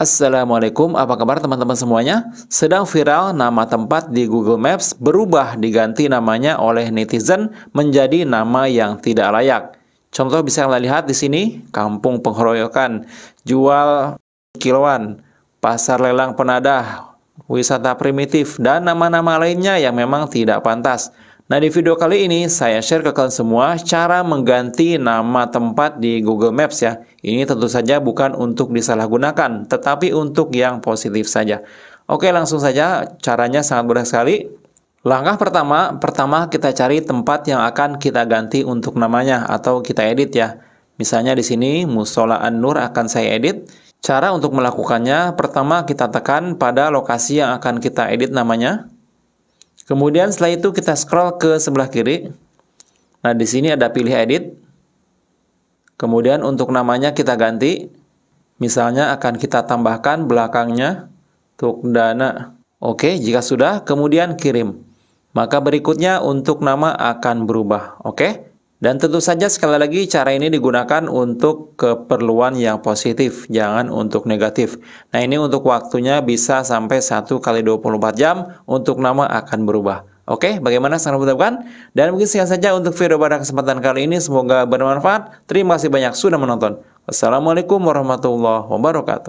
Assalamualaikum, apa kabar teman-teman semuanya? Sedang viral nama tempat di Google Maps berubah diganti namanya oleh netizen menjadi nama yang tidak layak. Contoh bisa kalian lihat di sini, Kampung pengeroyokan, jual kiloan, pasar lelang penadah, wisata primitif, dan nama-nama lainnya yang memang tidak pantas. Nah, di video kali ini saya share ke kalian semua cara mengganti nama tempat di Google Maps ya. Ini tentu saja bukan untuk disalahgunakan, tetapi untuk yang positif saja. Oke, langsung saja caranya sangat mudah sekali. Langkah pertama, pertama kita cari tempat yang akan kita ganti untuk namanya atau kita edit ya. Misalnya di sini Musola An Nur akan saya edit. Cara untuk melakukannya, pertama kita tekan pada lokasi yang akan kita edit namanya. Kemudian setelah itu kita scroll ke sebelah kiri. Nah, di sini ada pilih edit. Kemudian untuk namanya kita ganti. Misalnya akan kita tambahkan belakangnya untuk dana. Oke, jika sudah kemudian kirim. Maka berikutnya untuk nama akan berubah. Oke. Dan tentu saja sekali lagi cara ini digunakan untuk keperluan yang positif, jangan untuk negatif. Nah ini untuk waktunya bisa sampai 1 kali 24 jam, untuk nama akan berubah. Oke, bagaimana sangat menentukan? Dan mungkin sekian saja untuk video pada kesempatan kali ini, semoga bermanfaat. Terima kasih banyak sudah menonton. Wassalamualaikum warahmatullahi wabarakatuh.